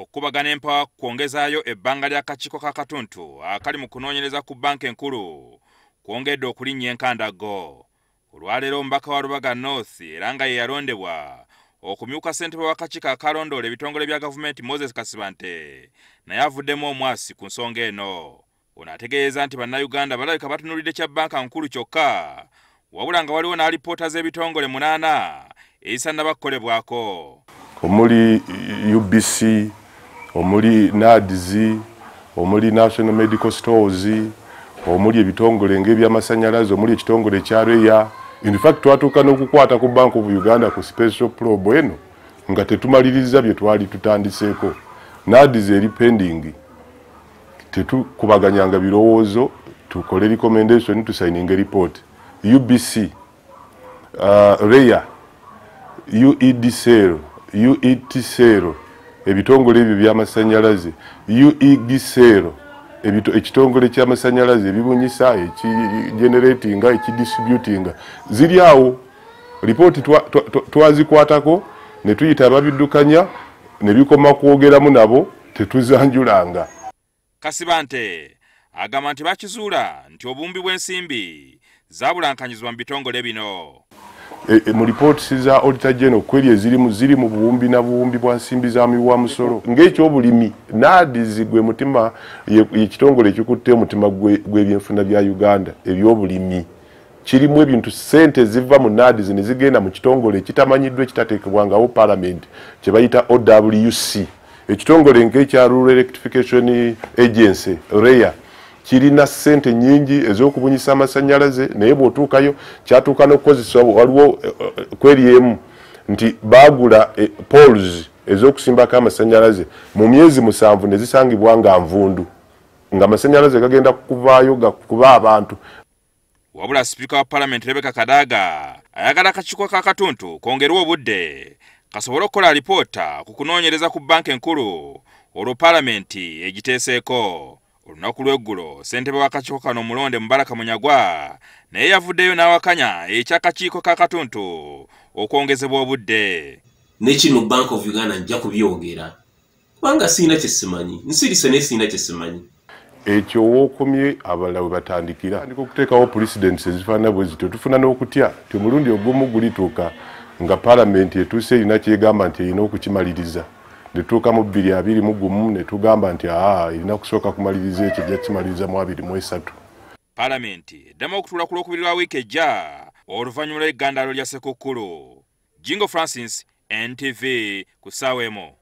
okkubagana empawa kwongezaayo ebbanga ly'akakiiko ka katuntu akali mu kunoonyereza ku banka enkulu kwongedde okulinnya enkandago olwaleero omubaka wa rubaga north era nga ye yalondebwa okumyuka ssentebe w'akakiiko akalondoola ebitongole bya gavumenti moses kasibante naye avuddemu omwasi ku nsonga eno ono ategeeza nti bannayuganda balabika batunulidde kya banka nkulu kyokka wabula nga waliwo n'alipoota z'ebitongole munaana eisa nnabakkolebwako omuli ubc omuli nadizi omuli national medical stores omuli ebitongole ngebyamasanyalazi omuli ekitongole kya reya infact twatuuka n'okukwata ku bank of uganda ku special probe eno nga tetumaliriza bye twali tutandiseeko nadizi eri pending tetukubaganyanga birowoozo tukole recommendation tusaininga report ubc uh, reya uedcero uetcero ebitongole ebyo byamasanyalaze uegisero ekitongole kyamasanyalaze ebibunyisa ekigenerating ekidistributing ziri awo ripooti twazikwatako netuyita ababiddukanya nebikoma kwogeramu nabo tetuzanjulanga kasibante agamba nti bakizuula nti obumbi bw'ensimbi zabulankanyizibwa mu bitongole bino E, e, mu ripooti za auditor general kweri ezirimu ziri mu buwumbi na buwumbi bwa nsimbi za miwa musoro ng'ekyobulimi naadizi gwe mutima yekitongole ye ekikutte omutima gw'ebyenfuna bya uganda ebyobulimi kirimu ebintu sente ziva mu naadizi nezigenda mu kitongole ekitamanyiddwa ekitateekebwangawo paalamenti kyebayita owc ekitongole ng'ekya rural electrification agency rea kirina ssente nyingi ez'okubunyisa amasannyalaze naye bwotuukayo kyatuuka n'okukozesa waliwo eh, eh, kweryemu nti baagula eh, pols ez'okusimbako amasannyalaze mu myezi musanvu nezisangibwa nga nvundu nga amasannyalaze gagenda kuvaayo gakuba abantu wabula sipiika wa palamenti rebeka kadaaga ayagala akakiiko ka katuntu kongerwa obudde kasobole okukola alipoota ku kunoonyereza ku banka enkulu olwo palamenti egiteeseeko olunaku lw'eggulo ssentebe w'akakiiko kano omulonde mubaraka munyagwa naye yavuddeyo n'awakanya ekyakakiiko ka katuntu okwongezebwa obudde ne kino bank of uganda nja kubyogera kubanga siina kye simanyi nsirise naye siina kye simanyi ekyo wookomye abalala we batandikira ndika okuteekawo pulisidenti ezifaanana bwe zityo tufuna n'okutya ti omulundi ogumu gulituuka nga paalamenti etuuse erina kyegamba nti erina okukimaliriza netuuka mu bbiri abiri mu gumu ne tugamba nti aa erina kusooka kumaliriza ekyo gyakimaliriza mu abiri mu esatu paalamenti eddamu okutuula ku lwokubiri lwa wiiki ejja oluvannyuma lw'eggandaalo lya ssekukkulu jingo francis ntv ku ssaawa emu